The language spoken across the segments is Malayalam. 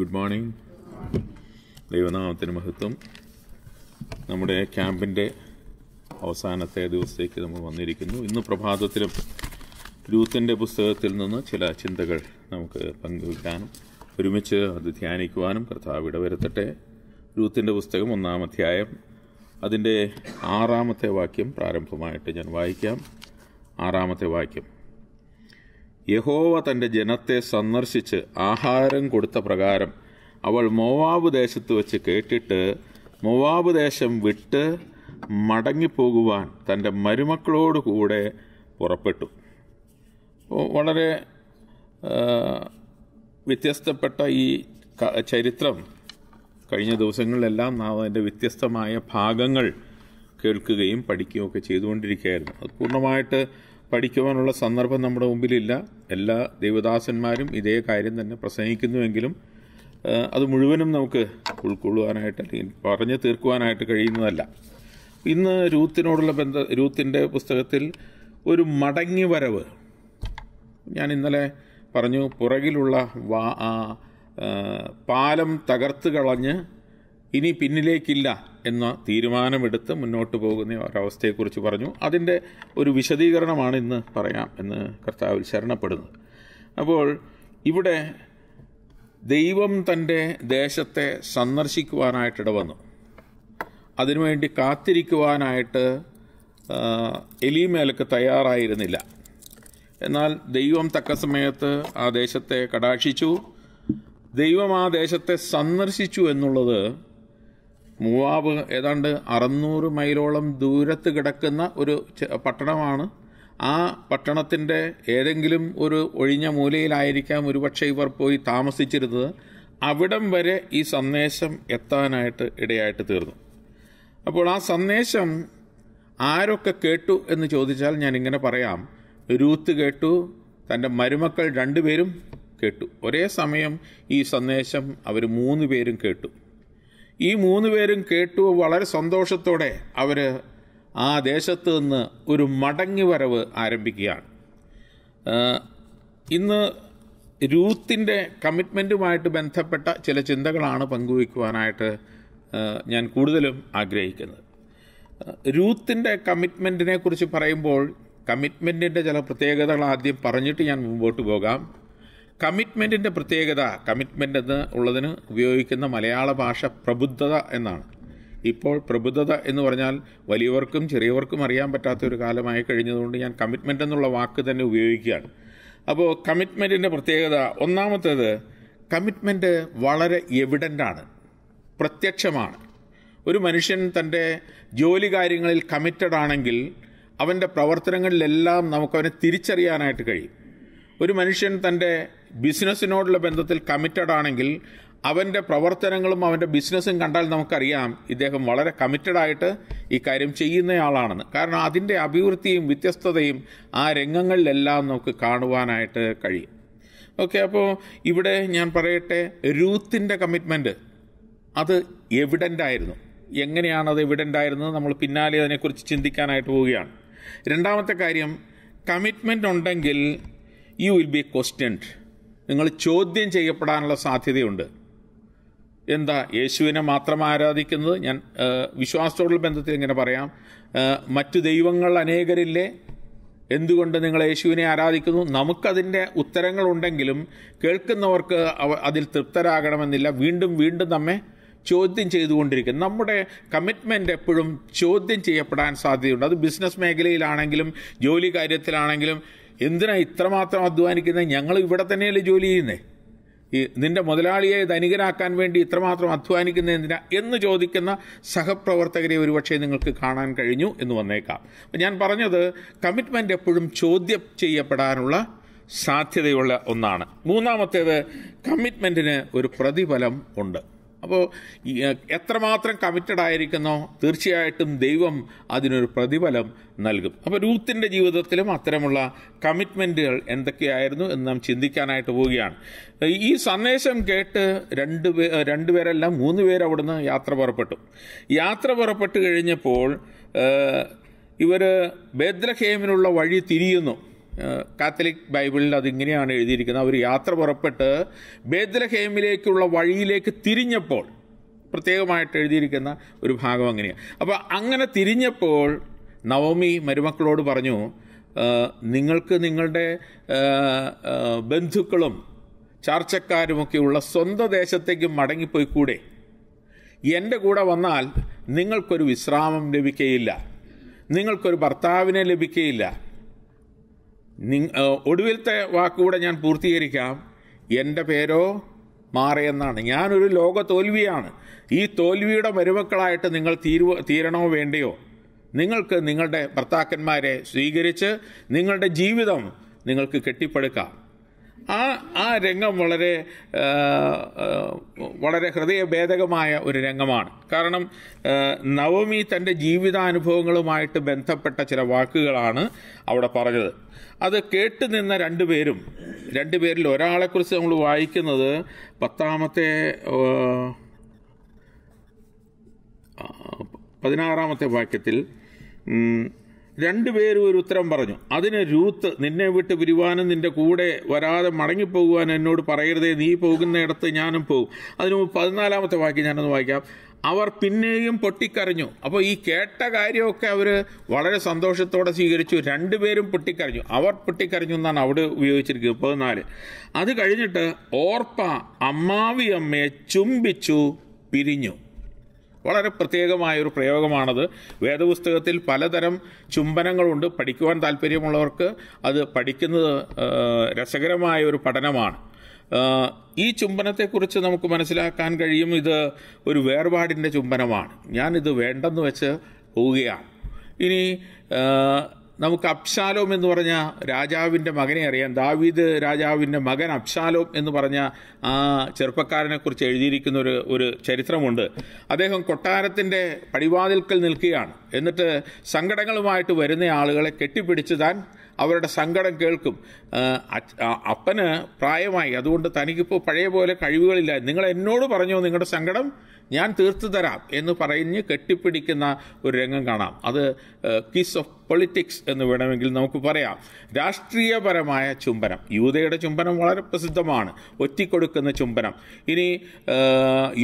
ഗുഡ് മോർണിംഗ് ദൈവനാമത്തിന് മഹത്വം നമ്മുടെ ക്യാമ്പിൻ്റെ അവസാനത്തെ ദിവസത്തേക്ക് നമ്മൾ വന്നിരിക്കുന്നു ഇന്ന് പ്രഭാതത്തിലും ലൂത്തിൻ്റെ പുസ്തകത്തിൽ നിന്ന് ചില ചിന്തകൾ നമുക്ക് പങ്കുവയ്ക്കാനും ഒരുമിച്ച് അത് ധ്യാനിക്കുവാനും കർത്താവ് ഇടവരുത്തട്ടെ ലൂത്തിൻ്റെ പുസ്തകം ഒന്നാം അധ്യായം അതിൻ്റെ ആറാമത്തെ വാക്യം പ്രാരംഭമായിട്ട് ഞാൻ വായിക്കാം ആറാമത്തെ വാക്യം യഹോവ തൻ്റെ ജനത്തെ സന്ദർശിച്ച് ആഹാരം കൊടുത്ത പ്രകാരം അവൾ മോവാബ് ദേശത്ത് വെച്ച് കേട്ടിട്ട് മോവാബ് ദേശം വിട്ട് മടങ്ങിപ്പോകുവാൻ തൻ്റെ മരുമക്കളോട് കൂടെ പുറപ്പെട്ടു വളരെ വ്യത്യസ്തപ്പെട്ട ഈ ചരിത്രം കഴിഞ്ഞ ദിവസങ്ങളിലെല്ലാം നാം അതിൻ്റെ വ്യത്യസ്തമായ ഭാഗങ്ങൾ കേൾക്കുകയും പഠിക്കുകയും ഒക്കെ ചെയ്തുകൊണ്ടിരിക്കുകയായിരുന്നു അത് പൂർണ്ണമായിട്ട് പഠിക്കുവാനുള്ള സന്ദർഭം നമ്മുടെ മുമ്പിലില്ല എല്ലാ ദൈവദാസന്മാരും ഇതേ കാര്യം തന്നെ പ്രസംഗിക്കുന്നുവെങ്കിലും അത് മുഴുവനും നമുക്ക് ഉൾക്കൊള്ളുവാനായിട്ട് അല്ലെങ്കിൽ പറഞ്ഞു തീർക്കുവാനായിട്ട് കഴിയുന്നതല്ല ഇന്ന് രൂത്തിനോടുള്ള ബന്ധ രൂത്തിൻ്റെ പുസ്തകത്തിൽ ഒരു മടങ്ങി വരവ് ഞാൻ ഇന്നലെ പറഞ്ഞു പുറകിലുള്ള വാ പാലം തകർത്ത് കളഞ്ഞ് ഇനി പിന്നിലേക്കില്ല എന്ന തീരുമാനമെടുത്ത് മുന്നോട്ട് പോകുന്ന ഒരവസ്ഥയെക്കുറിച്ച് പറഞ്ഞു അതിൻ്റെ ഒരു വിശദീകരണമാണ് ഇന്ന് പറയാം എന്ന് കർത്താവിൽ ശരണപ്പെടുന്നത് അപ്പോൾ ഇവിടെ ദൈവം തൻ്റെ ദേശത്തെ സന്ദർശിക്കുവാനായിട്ടിട വന്നു അതിനുവേണ്ടി കാത്തിരിക്കുവാനായിട്ട് എലിമേലക്ക് തയ്യാറായിരുന്നില്ല എന്നാൽ ദൈവം തക്ക സമയത്ത് ആ ദേശത്തെ കടാക്ഷിച്ചു ദൈവം ആ ദേശത്തെ സന്ദർശിച്ചു എന്നുള്ളത് മൂവാബ് ഏതാണ്ട് അറുന്നൂറ് മൈലോളം ദൂരത്ത് കിടക്കുന്ന ഒരു പട്ടണമാണ് ആ പട്ടണത്തിൻ്റെ ഏതെങ്കിലും ഒരു ഒഴിഞ്ഞ മൂലയിലായിരിക്കാം ഒരുപക്ഷെ ഇവർ പോയി താമസിച്ചിരുന്നത് അവിടം വരെ ഈ സന്ദേശം എത്താനായിട്ട് ഇടയായിട്ട് തീർന്നു അപ്പോൾ ആ സന്ദേശം ആരൊക്കെ കേട്ടു എന്ന് ചോദിച്ചാൽ ഞാൻ ഇങ്ങനെ പറയാം രൂത്ത് കേട്ടു തൻ്റെ മരുമക്കൾ രണ്ടുപേരും കേട്ടു ഒരേ സമയം ഈ സന്ദേശം അവർ മൂന്ന് പേരും കേട്ടു ഈ മൂന്ന് പേരും കേട്ടു വളരെ സന്തോഷത്തോടെ അവർ ആ ദേശത്ത് നിന്ന് ഒരു മടങ്ങി വരവ് ആരംഭിക്കുകയാണ് ഇന്ന് രൂത്തിൻ്റെ കമ്മിറ്റ്മെൻറ്റുമായിട്ട് ബന്ധപ്പെട്ട ചില ചിന്തകളാണ് പങ്കുവയ്ക്കുവാനായിട്ട് ഞാൻ കൂടുതലും ആഗ്രഹിക്കുന്നത് രൂത്തിൻ്റെ കമ്മിറ്റ്മെൻറ്റിനെ കുറിച്ച് പറയുമ്പോൾ കമ്മിറ്റ്മെൻറ്റിൻ്റെ ചില പ്രത്യേകതകൾ ആദ്യം പറഞ്ഞിട്ട് ഞാൻ മുമ്പോട്ട് പോകാം കമ്മിറ്റ്മെൻറ്റിൻ്റെ പ്രത്യേകത കമ്മിറ്റ്മെൻ്റ് എന്ന് ഉള്ളതിന് ഉപയോഗിക്കുന്ന മലയാള ഭാഷ പ്രബുദ്ധത എന്നാണ് ഇപ്പോൾ പ്രബുദ്ധത എന്ന് പറഞ്ഞാൽ വലിയവർക്കും ചെറിയവർക്കും അറിയാൻ പറ്റാത്ത ഒരു കാലമായി കഴിഞ്ഞതുകൊണ്ട് ഞാൻ കമ്മിറ്റ്മെൻ്റ് എന്നുള്ള വാക്ക് തന്നെ ഉപയോഗിക്കുകയാണ് അപ്പോൾ കമ്മിറ്റ്മെൻറ്റിൻ്റെ പ്രത്യേകത ഒന്നാമത്തേത് കമ്മിറ്റ്മെൻ്റ് വളരെ എവിഡൻ്റാണ് പ്രത്യക്ഷമാണ് ഒരു മനുഷ്യൻ തൻ്റെ ജോലി കാര്യങ്ങളിൽ കമ്മിറ്റഡ് ആണെങ്കിൽ അവൻ്റെ പ്രവർത്തനങ്ങളിലെല്ലാം നമുക്കവനെ തിരിച്ചറിയാനായിട്ട് കഴിയും ഒരു മനുഷ്യൻ തൻ്റെ ബിസിനസ്സിനോടുള്ള ബന്ധത്തിൽ കമ്മിറ്റഡ് ആണെങ്കിൽ അവൻ്റെ പ്രവർത്തനങ്ങളും അവൻ്റെ ബിസിനസ്സും കണ്ടാൽ നമുക്കറിയാം ഇദ്ദേഹം വളരെ കമ്മിറ്റഡായിട്ട് ഈ കാര്യം ചെയ്യുന്നയാളാണെന്ന് കാരണം അതിൻ്റെ അഭിവൃദ്ധിയും വ്യത്യസ്തതയും ആ രംഗങ്ങളിലെല്ലാം നമുക്ക് കാണുവാനായിട്ട് കഴിയും ഓക്കെ അപ്പോൾ ഇവിടെ ഞാൻ പറയട്ടെ രൂത്തിൻ്റെ കമ്മിറ്റ്മെൻറ്റ് അത് എവിഡൻ്റ് ആയിരുന്നു എങ്ങനെയാണ് അത് എവിഡൻ്റ് ആയിരുന്നത് നമ്മൾ പിന്നാലെ അതിനെക്കുറിച്ച് ചിന്തിക്കാനായിട്ട് പോവുകയാണ് രണ്ടാമത്തെ കാര്യം കമ്മിറ്റ്മെൻ്റ് ഉണ്ടെങ്കിൽ യു വിൽ ബി ക്വസ്റ്റ്യൻഡ് നിങ്ങൾ ചോദ്യം ചെയ്യപ്പെടാനുള്ള സാധ്യതയുണ്ട് എന്താ യേശുവിനെ മാത്രം ആരാധിക്കുന്നത് ഞാൻ വിശ്വാസത്തോടുള്ള ബന്ധത്തിൽ ഇങ്ങനെ പറയാം മറ്റു ദൈവങ്ങൾ അനേകരില്ലേ എന്തുകൊണ്ട് നിങ്ങൾ യേശുവിനെ ആരാധിക്കുന്നു നമുക്കതിൻ്റെ ഉത്തരങ്ങളുണ്ടെങ്കിലും കേൾക്കുന്നവർക്ക് അതിൽ തൃപ്തരാകണമെന്നില്ല വീണ്ടും വീണ്ടും നമ്മെ ചോദ്യം ചെയ്തുകൊണ്ടിരിക്കും നമ്മുടെ കമ്മിറ്റ്മെൻ്റ് എപ്പോഴും ചോദ്യം ചെയ്യപ്പെടാൻ സാധ്യതയുണ്ട് അത് ബിസിനസ് മേഖലയിലാണെങ്കിലും ജോലി കാര്യത്തിലാണെങ്കിലും എന്തിനാ ഇത്രമാത്രം അധ്വാനിക്കുന്നത് ഞങ്ങൾ ഇവിടെ തന്നെയല്ലേ ജോലി ചെയ്യുന്നേ ഈ നിന്റെ മുതലാളിയെ ധനികരാക്കാൻ വേണ്ടി ഇത്രമാത്രം അധ്വാനിക്കുന്നത് എന്തിനാ എന്ന് ചോദിക്കുന്ന സഹപ്രവർത്തകരെ ഒരുപക്ഷെ നിങ്ങൾക്ക് കാണാൻ കഴിഞ്ഞു എന്ന് വന്നേക്കാം ഞാൻ പറഞ്ഞത് കമ്മിറ്റ്മെൻ്റ് എപ്പോഴും ചോദ്യം ചെയ്യപ്പെടാനുള്ള സാധ്യതയുള്ള ഒന്നാണ് മൂന്നാമത്തേത് കമ്മിറ്റ്മെൻറ്റിന് ഒരു പ്രതിഫലം ഉണ്ട് അപ്പോൾ എത്രമാത്രം കമ്മിറ്റഡ് ആയിരിക്കുന്നോ തീർച്ചയായിട്ടും ദൈവം അതിനൊരു പ്രതിഫലം നൽകും അപ്പോൾ രൂത്തിൻ്റെ ജീവിതത്തിലും അത്തരമുള്ള കമ്മിറ്റ്മെൻറ്റുകൾ എന്തൊക്കെയായിരുന്നു എന്ന് നാം ചിന്തിക്കാനായിട്ട് പോവുകയാണ് ഈ സന്ദേശം കേട്ട് രണ്ട് പേ പേരല്ല മൂന്ന് പേർ അവിടുന്ന് യാത്ര പുറപ്പെട്ടു യാത്ര പുറപ്പെട്ട് കഴിഞ്ഞപ്പോൾ ഇവർ ബേദ്രഹേമിനുള്ള വഴി തിരിയുന്നു കാത്തലിക് ബൈബിളിൽ അതിങ്ങനെയാണ് എഴുതിയിരിക്കുന്നത് അവർ യാത്ര പുറപ്പെട്ട് ബേദ്ലഹേമിലേക്കുള്ള വഴിയിലേക്ക് തിരിഞ്ഞപ്പോൾ പ്രത്യേകമായിട്ട് എഴുതിയിരിക്കുന്ന ഒരു ഭാഗം അങ്ങനെയാണ് അപ്പോൾ അങ്ങനെ തിരിഞ്ഞപ്പോൾ നവമി മരുമക്കളോട് പറഞ്ഞു നിങ്ങൾക്ക് നിങ്ങളുടെ ബന്ധുക്കളും ചാർച്ചക്കാരുമൊക്കെയുള്ള സ്വന്തം ദേശത്തേക്ക് മടങ്ങിപ്പോയി കൂടെ എൻ്റെ കൂടെ വന്നാൽ നിങ്ങൾക്കൊരു വിശ്രാമം ലഭിക്കുകയില്ല നിങ്ങൾക്കൊരു ഭർത്താവിനെ ലഭിക്കുകയില്ല ഒടുവിലത്തെ വാക്കുകൂടെ ഞാൻ പൂർത്തീകരിക്കാം എൻ്റെ പേരോ മാറയെന്നാണ് ഞാനൊരു ലോക തോൽവിയാണ് ഈ തോൽവിയുടെ മരുമക്കളായിട്ട് നിങ്ങൾ തീരുവ തീരണോ വേണ്ടയോ നിങ്ങൾക്ക് നിങ്ങളുടെ ഭർത്താക്കന്മാരെ സ്വീകരിച്ച് നിങ്ങളുടെ ജീവിതം നിങ്ങൾക്ക് കെട്ടിപ്പടുക്കാം ആ ആ രംഗം വളരെ വളരെ ഹൃദയഭേദകമായ ഒരു രംഗമാണ് കാരണം നവമി തൻ്റെ ജീവിതാനുഭവങ്ങളുമായിട്ട് ബന്ധപ്പെട്ട ചില വാക്കുകളാണ് അവിടെ പറഞ്ഞത് അത് കേട്ട് നിന്ന രണ്ടുപേരും രണ്ടുപേരിൽ ഒരാളെക്കുറിച്ച് നമ്മൾ വായിക്കുന്നത് പത്താമത്തെ പതിനാറാമത്തെ വാക്യത്തിൽ രണ്ടുപേരും ഒരു ഉത്തരം പറഞ്ഞു അതിന് രൂത്ത് നിന്നെ വിട്ട് പിരിവാനും നിന്റെ കൂടെ വരാതെ മടങ്ങിപ്പോകുവാനും എന്നോട് പറയരുതേ നീ പോകുന്നിടത്ത് ഞാനും പോകും അതിനു പതിനാലാമത്തെ വാക്യം ഞാനൊന്ന് വായിക്കാം അവർ പിന്നെയും പൊട്ടിക്കരഞ്ഞു അപ്പോൾ ഈ കേട്ട കാര്യമൊക്കെ അവർ വളരെ സന്തോഷത്തോടെ സ്വീകരിച്ചു രണ്ടുപേരും പൊട്ടിക്കരഞ്ഞു അവർ പൊട്ടിക്കരഞ്ഞു എന്നാണ് അവിടെ ഉപയോഗിച്ചിരിക്കുന്നത് പതിനാല് അത് കഴിഞ്ഞിട്ട് ഓർപ്പ അമ്മാവി അമ്മയെ ചുംബിച്ചു പിരിഞ്ഞു വളരെ പ്രത്യേകമായൊരു പ്രയോഗമാണത് വേദപുസ്തകത്തിൽ പലതരം ചുംബനങ്ങളുണ്ട് പഠിക്കുവാൻ താല്പര്യമുള്ളവർക്ക് അത് പഠിക്കുന്നത് രസകരമായ ഒരു പഠനമാണ് ഈ ചുംബനത്തെക്കുറിച്ച് നമുക്ക് മനസ്സിലാക്കാൻ കഴിയും ഇത് ഒരു വേർപാടിൻ്റെ ചുംബനമാണ് ഞാനിത് വേണ്ടെന്ന് വെച്ച് പോവുകയാണ് ഇനി നമുക്ക് അബ്ശാലോം എന്ന് പറഞ്ഞ രാജാവിൻ്റെ മകനെ അറിയാം ദാവീദ് രാജാവിൻ്റെ മകൻ അബ്ശാലോം എന്ന് പറഞ്ഞ ആ ചെറുപ്പക്കാരനെക്കുറിച്ച് എഴുതിയിരിക്കുന്ന ഒരു ഒരു ചരിത്രമുണ്ട് അദ്ദേഹം കൊട്ടാരത്തിൻ്റെ പടിവാതിൽക്കൽ നിൽക്കുകയാണ് എന്നിട്ട് സങ്കടങ്ങളുമായിട്ട് വരുന്ന ആളുകളെ കെട്ടിപ്പിടിച്ച് താൻ അവരുടെ സങ്കടം കേൾക്കും അപ്പന് പ്രായമായി അതുകൊണ്ട് തനിക്കിപ്പോൾ പഴയ പോലെ കഴിവുകളില്ല നിങ്ങൾ എന്നോട് പറഞ്ഞു നിങ്ങളുടെ സങ്കടം ഞാൻ തീർത്തു തരാം എന്ന് പറഞ്ഞ് കെട്ടിപ്പിടിക്കുന്ന ഒരു രംഗം കാണാം അത് കിസ് ഓഫ് പൊളിറ്റിക്സ് എന്ന് വേണമെങ്കിൽ നമുക്ക് പറയാം രാഷ്ട്രീയപരമായ ചുംബനം യൂതയുടെ ചുംബനം വളരെ പ്രസിദ്ധമാണ് ഒറ്റിക്കൊടുക്കുന്ന ചുംബനം ഇനി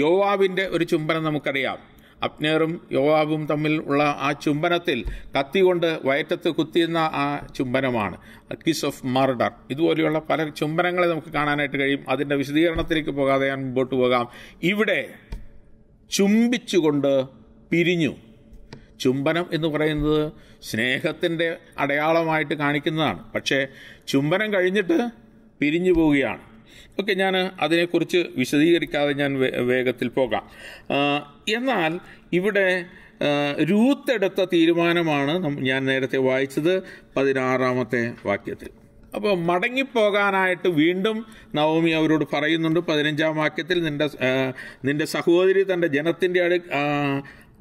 യോവാവിൻ്റെ ഒരു ചുംബനം നമുക്കറിയാം അപ്നേറും യോവാബും തമ്മിൽ ഉള്ള ആ ചുംബനത്തിൽ കത്തികൊണ്ട് വയറ്റത്ത് കുത്തിയുന്ന ആ ചുംബനമാണ് കിസ് ഓഫ് മർഡർ ഇതുപോലെയുള്ള പല ചുംബനങ്ങളെ നമുക്ക് കാണാനായിട്ട് കഴിയും അതിൻ്റെ വിശദീകരണത്തിലേക്ക് പോകാതെ ഞാൻ മുമ്പോട്ട് പോകാം ഇവിടെ ചുംബിച്ചുകൊണ്ട് പിരിഞ്ഞു ചുംബനം എന്ന് പറയുന്നത് സ്നേഹത്തിൻ്റെ അടയാളമായിട്ട് കാണിക്കുന്നതാണ് പക്ഷേ ചുംബനം കഴിഞ്ഞിട്ട് പിരിഞ്ഞു പോവുകയാണ് ഓക്കെ ഞാൻ അതിനെക്കുറിച്ച് വിശദീകരിക്കാതെ ഞാൻ വേഗത്തിൽ പോകാം എന്നാൽ ഇവിടെ രൂത്തെടുത്ത തീരുമാനമാണ് ഞാൻ നേരത്തെ വായിച്ചത് പതിനാറാമത്തെ വാക്യത്തിൽ അപ്പോൾ മടങ്ങിപ്പോകാനായിട്ട് വീണ്ടും നവമി അവരോട് പറയുന്നുണ്ട് പതിനഞ്ചാം വാക്യത്തിൽ നിൻ്റെ നിൻ്റെ സഹോദരി തൻ്റെ ജനത്തിൻ്റെ അടു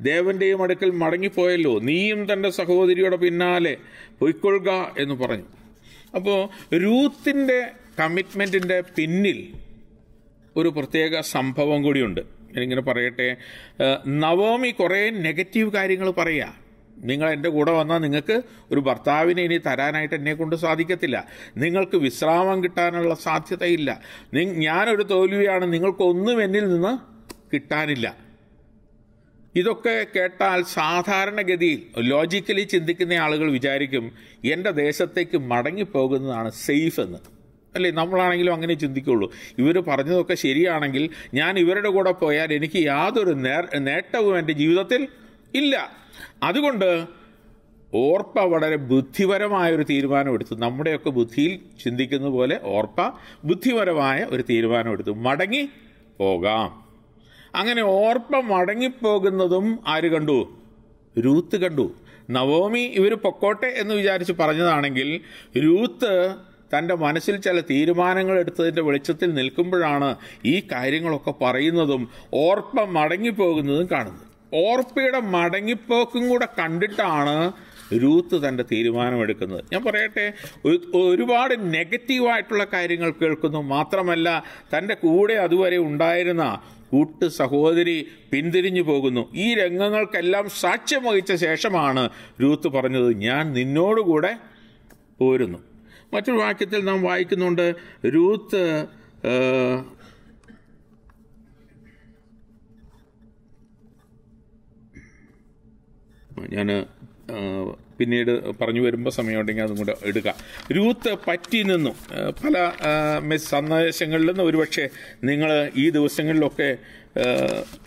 ദേവൻ്റെയും അടുക്കൽ മടങ്ങിപ്പോയല്ലോ നീയും തൻ്റെ സഹോദരിയുടെ പിന്നാലെ പൊയ്ക്കൊള്ളുക എന്ന് പറഞ്ഞു അപ്പോൾ രൂത്തിൻ്റെ കമ്മിറ്റ്മെൻറ്റിൻ്റെ പിന്നിൽ ഒരു പ്രത്യേക സംഭവം കൂടിയുണ്ട് ഞാനിങ്ങനെ പറയട്ടെ നവോമി കുറേ നെഗറ്റീവ് കാര്യങ്ങൾ പറയുക നിങ്ങൾ എൻ്റെ കൂടെ വന്നാൽ നിങ്ങൾക്ക് ഒരു ഭർത്താവിനെ ഇനി തരാനായിട്ട് എന്നെ കൊണ്ട് സാധിക്കത്തില്ല നിങ്ങൾക്ക് വിശ്രാമം കിട്ടാനുള്ള സാധ്യതയില്ല ഞാനൊരു തോൽവിയാണ് നിങ്ങൾക്കൊന്നും എന്നിൽ നിന്ന് കിട്ടാനില്ല ഇതൊക്കെ കേട്ടാൽ സാധാരണഗതിയിൽ ലോജിക്കലി ചിന്തിക്കുന്ന ആളുകൾ വിചാരിക്കും എൻ്റെ ദേശത്തേക്ക് മടങ്ങിപ്പോകുന്നതാണ് സേഫ് എന്ന് അല്ലേ നമ്മളാണെങ്കിലും അങ്ങനെ ചിന്തിക്കുള്ളൂ ഇവർ പറഞ്ഞതൊക്കെ ശരിയാണെങ്കിൽ ഞാൻ ഇവരുടെ കൂടെ പോയാൽ എനിക്ക് യാതൊരു നേട്ടവും എൻ്റെ ജീവിതത്തിൽ ഇല്ല അതുകൊണ്ട് ഓർപ്പ വളരെ ബുദ്ധിപരമായ ഒരു തീരുമാനമെടുത്തു നമ്മുടെയൊക്കെ ബുദ്ധിയിൽ ചിന്തിക്കുന്ന പോലെ ഓർപ്പ ബുദ്ധിപരമായ ഒരു തീരുമാനമെടുത്തു മടങ്ങി പോകാം അങ്ങനെ ഓർപ്പ മടങ്ങിപ്പോകുന്നതും ആര് കണ്ടു രൂത്ത് കണ്ടു നവോമി ഇവർ പൊക്കോട്ടെ എന്ന് വിചാരിച്ച് പറഞ്ഞതാണെങ്കിൽ രൂത്ത് തൻ്റെ മനസ്സിൽ ചില തീരുമാനങ്ങൾ എടുത്തതിൻ്റെ വെളിച്ചത്തിൽ നിൽക്കുമ്പോഴാണ് ഈ കാര്യങ്ങളൊക്കെ പറയുന്നതും ഓർപ്പ മടങ്ങിപ്പോകുന്നതും കാണുന്നത് ഓർപ്പയുടെ മടങ്ങിപ്പോക്കും കൂടെ കണ്ടിട്ടാണ് രൂത്ത് തൻ്റെ തീരുമാനമെടുക്കുന്നത് ഞാൻ പറയട്ടെ ഒരുപാട് നെഗറ്റീവായിട്ടുള്ള കാര്യങ്ങൾ കേൾക്കുന്നു മാത്രമല്ല തൻ്റെ കൂടെ അതുവരെ ഉണ്ടായിരുന്ന കൂട്ട് സഹോദരി പിന്തിരിഞ്ഞു പോകുന്നു ഈ രംഗങ്ങൾക്കെല്ലാം സാക്ഷ്യം വഹിച്ച ശേഷമാണ് രൂത്ത് പറഞ്ഞത് ഞാൻ നിന്നോടുകൂടെ പോരുന്നു മറ്റൊരു വാക്യത്തിൽ നാം വായിക്കുന്നുണ്ട് രൂത്ത് ഞാൻ പിന്നീട് പറഞ്ഞു വരുമ്പോൾ സമയമുണ്ടെങ്കിൽ അതും കൂടെ എടുക്കാം രൂത്ത് പറ്റി നിന്നു പല സന്ദേശങ്ങളിൽ നിന്ന് ഒരുപക്ഷെ നിങ്ങൾ ഈ ദിവസങ്ങളിലൊക്കെ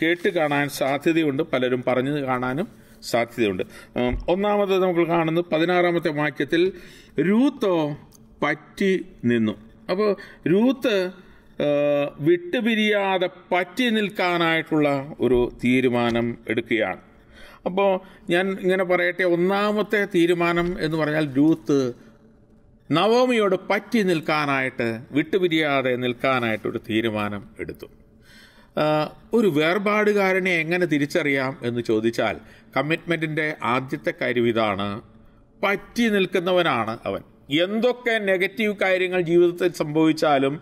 കേട്ട് കാണാൻ സാധ്യതയുണ്ട് പലരും പറഞ്ഞു കാണാനും സാധ്യതയുണ്ട് ഒന്നാമത് നമ്മൾ കാണുന്നത് പതിനാറാമത്തെ വാക്യത്തിൽ രൂത്തോ പറ്റി നിന്നു അപ്പോൾ രൂത്ത് വിട്ടുപിരിയാതെ പറ്റി നിൽക്കാനായിട്ടുള്ള ഒരു തീരുമാനം എടുക്കുകയാണ് അപ്പോൾ ഞാൻ ഇങ്ങനെ പറയട്ടെ ഒന്നാമത്തെ തീരുമാനം എന്ന് പറഞ്ഞാൽ രൂത്ത് നവോമിയോട് പറ്റി നിൽക്കാനായിട്ട് വിട്ടുപിരിയാതെ നിൽക്കാനായിട്ടൊരു തീരുമാനം എടുത്തു ഒരു വേർപാടുകാരനെ എങ്ങനെ തിരിച്ചറിയാം എന്ന് ചോദിച്ചാൽ കമ്മിറ്റ്മെൻറ്റിൻ്റെ ആദ്യത്തെ കരുവിതാണ് പറ്റി നിൽക്കുന്നവനാണ് അവൻ എന്തൊക്കെ നെഗറ്റീവ് കാര്യങ്ങൾ ജീവിതത്തിൽ സംഭവിച്ചാലും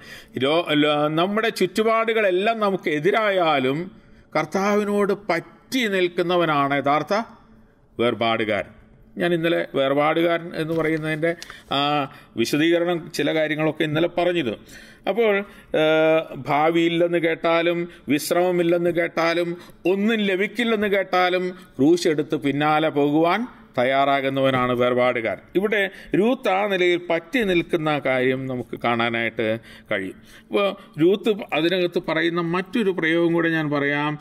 നമ്മുടെ ചുറ്റുപാടുകളെല്ലാം നമുക്ക് എതിരായാലും കർത്താവിനോട് പറ്റി നിൽക്കുന്നവനാണ് യഥാർത്ഥ വേർപാടുകാരൻ ഞാൻ ഇന്നലെ വേർപാടുകാരൻ എന്ന് പറയുന്നതിൻ്റെ ആ വിശദീകരണം ചില കാര്യങ്ങളൊക്കെ ഇന്നലെ പറഞ്ഞത് അപ്പോൾ ഭാവിയില്ലെന്ന് കേട്ടാലും വിശ്രമമില്ലെന്ന് കേട്ടാലും ഒന്നും ലഭിക്കില്ലെന്ന് കേട്ടാലും ക്രൂശെടുത്ത് പിന്നാലെ പോകുവാൻ തയ്യാറാകുന്നവനാണ് വേർപാടുകാരൻ ഇവിടെ രൂത്ത് ആ നിലയിൽ പറ്റി നിൽക്കുന്ന കാര്യം നമുക്ക് കാണാനായിട്ട് കഴിയും അപ്പോൾ രൂത്ത് അതിനകത്ത് പറയുന്ന മറ്റൊരു പ്രയോഗം കൂടെ ഞാൻ പറയാം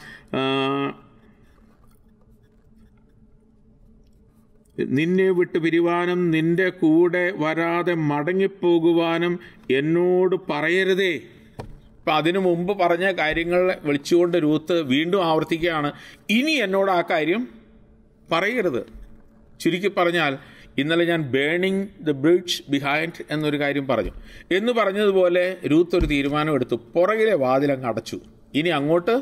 നിന്നെ വിട്ട് പിരിവാനും നിന്റെ കൂടെ വരാതെ മടങ്ങിപ്പോകുവാനും എന്നോട് പറയരുതേ അപ്പം അതിനു മുമ്പ് പറഞ്ഞ കാര്യങ്ങൾ വിളിച്ചുകൊണ്ട് രൂത്ത് വീണ്ടും ആവർത്തിക്കുകയാണ് ഇനി എന്നോട് ആ കാര്യം പറയരുത് ചുരുക്കി പറഞ്ഞാൽ ഇന്നലെ ഞാൻ ബേണിംഗ് ദ ബ്രിഡ്ജ് ബിഹൈൻഡ് എന്നൊരു കാര്യം പറഞ്ഞു എന്ന് പറഞ്ഞതുപോലെ രൂത്ത് ഒരു തീരുമാനമെടുത്തു പുറകിലെ വാതിലങ്ങ് അടച്ചു ഇനി അങ്ങോട്ട്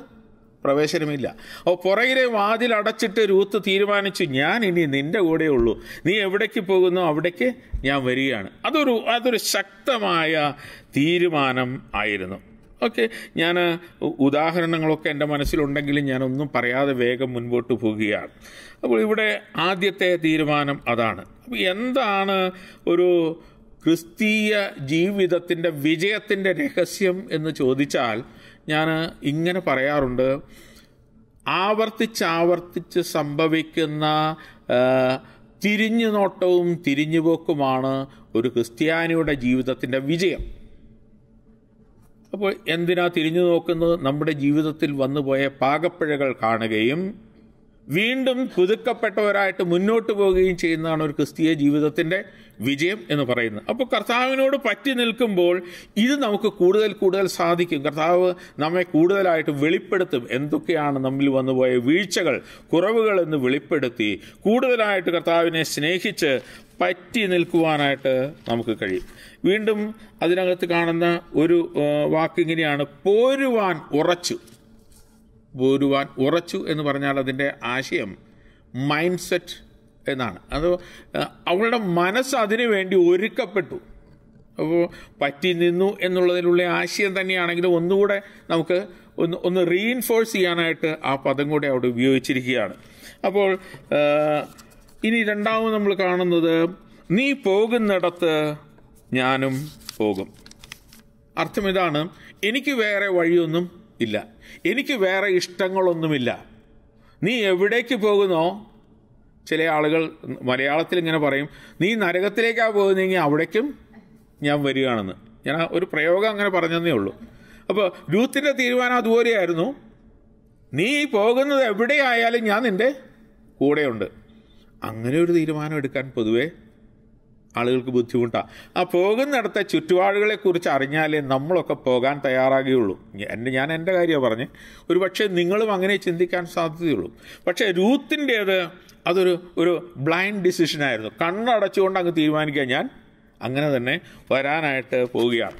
പ്രവേശനമില്ല അപ്പോൾ പുറകിലെ വാതിൽ അടച്ചിട്ട് രൂത്ത് തീരുമാനിച്ചു ഞാൻ ഇനി നിൻ്റെ കൂടെ ഉള്ളൂ നീ എവിടേക്ക് പോകുന്നു അവിടേക്ക് ഞാൻ വരികയാണ് അതൊരു അതൊരു ശക്തമായ തീരുമാനം ആയിരുന്നു ഓക്കെ ഞാൻ ഉദാഹരണങ്ങളൊക്കെ എൻ്റെ മനസ്സിലുണ്ടെങ്കിലും ഞാനൊന്നും പറയാതെ വേഗം മുൻപോട്ട് പോവുകയാണ് അപ്പോൾ ഇവിടെ ആദ്യത്തെ തീരുമാനം അതാണ് അപ്പോൾ എന്താണ് ഒരു ക്രിസ്തീയ ജീവിതത്തിൻ്റെ വിജയത്തിൻ്റെ രഹസ്യം എന്ന് ചോദിച്ചാൽ ഞാൻ ഇങ്ങനെ പറയാറുണ്ട് ആവർത്തിച്ചാവർത്തിച്ച് സംഭവിക്കുന്ന തിരിഞ്ഞു നോട്ടവും തിരിഞ്ഞുപോക്കുമാണ് ഒരു ക്രിസ്ത്യാനിയുടെ ജീവിതത്തിൻ്റെ വിജയം അപ്പോൾ എന്തിനാ തിരിഞ്ഞു നോക്കുന്നത് നമ്മുടെ ജീവിതത്തിൽ വന്നുപോയ പാകപ്പിഴകൾ കാണുകയും വീണ്ടും പുതുക്കപ്പെട്ടവരായിട്ട് മുന്നോട്ട് പോവുകയും ചെയ്യുന്നതാണ് ഒരു ക്രിസ്തീയ ജീവിതത്തിൻ്റെ വിജയം എന്ന് പറയുന്നത് അപ്പോൾ കർത്താവിനോട് പറ്റി നിൽക്കുമ്പോൾ ഇത് നമുക്ക് കൂടുതൽ കൂടുതൽ സാധിക്കും കർത്താവ് നമ്മെ കൂടുതലായിട്ട് വെളിപ്പെടുത്തും എന്തൊക്കെയാണ് നമ്മിൽ വന്നുപോയ വീഴ്ചകൾ കുറവുകൾ എന്ന് വെളിപ്പെടുത്തി കൂടുതലായിട്ട് കർത്താവിനെ സ്നേഹിച്ച് പറ്റി നിൽക്കുവാനായിട്ട് നമുക്ക് കഴിയും വീണ്ടും അതിനകത്ത് കാണുന്ന ഒരു വാക്ക് ഇങ്ങനെയാണ് പോരുവാൻ ഉറച്ചു പോരുവാൻ ഉറച്ചു എന്ന് പറഞ്ഞാൽ അതിൻ്റെ ആശയം മൈൻഡ് സെറ്റ് എന്നാണ് അത് അവളുടെ മനസ്സ് അതിനു വേണ്ടി ഒരുക്കപ്പെട്ടു അപ്പോൾ പറ്റി നിന്നു എന്നുള്ളതിലുള്ള ആശയം തന്നെയാണെങ്കിലും ഒന്നുകൂടെ നമുക്ക് ഒന്ന് ഒന്ന് റീഇൻഫോഴ്സ് ചെയ്യാനായിട്ട് ആ പദം കൂടെ അവിടെ ഉപയോഗിച്ചിരിക്കുകയാണ് അപ്പോൾ ഇനി രണ്ടാമത് നമ്മൾ കാണുന്നത് നീ പോകുന്നിടത്ത് ഞാനും പോകും അർത്ഥം ഇതാണ് എനിക്ക് വേറെ വഴിയൊന്നും ഇല്ല എനിക്ക് വേറെ ഇഷ്ടങ്ങളൊന്നുമില്ല നീ എവിടേക്ക് പോകുന്നോ ചില ആളുകൾ മലയാളത്തിൽ ഇങ്ങനെ പറയും നീ നരകത്തിലേക്കാണ് പോകുന്നതെങ്കിൽ അവിടേക്കും ഞാൻ വരികയാണെന്ന് ഞാൻ ഒരു പ്രയോഗം അങ്ങനെ പറഞ്ഞതേ ഉള്ളൂ അപ്പോൾ രൂത്തിൻ്റെ തീരുമാനം അതുപോലെയായിരുന്നു നീ പോകുന്നത് എവിടെയായാലും ഞാൻ നിൻ്റെ കൂടെയുണ്ട് അങ്ങനെ ഒരു തീരുമാനം എടുക്കാൻ പൊതുവേ ആളുകൾക്ക് ബുദ്ധിമുട്ടാണ് ആ പോകുന്നിടത്തെ ചുറ്റുപാടുകളെ കുറിച്ച് അറിഞ്ഞാലേ നമ്മളൊക്കെ പോകാൻ തയ്യാറാകുകയുള്ളൂ എൻ്റെ ഞാൻ എൻ്റെ കാര്യമാണ് പറഞ്ഞ് ഒരു പക്ഷേ നിങ്ങളും അങ്ങനെ ചിന്തിക്കാൻ സാധ്യതയുള്ളൂ പക്ഷേ രൂത്തിൻ്റേത് അതൊരു ഒരു ബ്ലൈൻഡ് ഡിസിഷനായിരുന്നു കണ്ണടച്ചുകൊണ്ട് അങ്ങ് തീരുമാനിക്കാൻ ഞാൻ അങ്ങനെ തന്നെ വരാനായിട്ട് പോവുകയാണ്